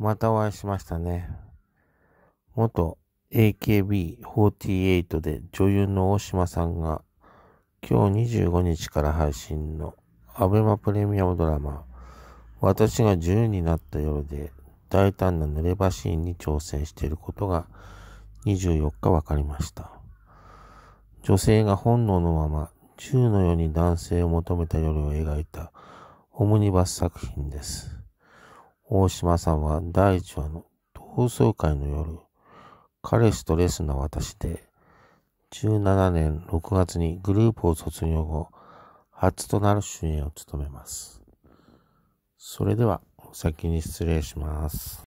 またお会いしましたね。元 AKB48 で女優の大島さんが今日25日から配信の abema プレミアムドラマ私が自由になった夜で大胆な濡れ場シーンに挑戦していることが24日分かりました。女性が本能のまま銃のように男性を求めた夜を描いたオムニバス作品です。大島さんは第1話の同窓会の夜、彼氏とレスな私で、17年6月にグループを卒業後、初となる主演を務めます。それでは、お先に失礼します。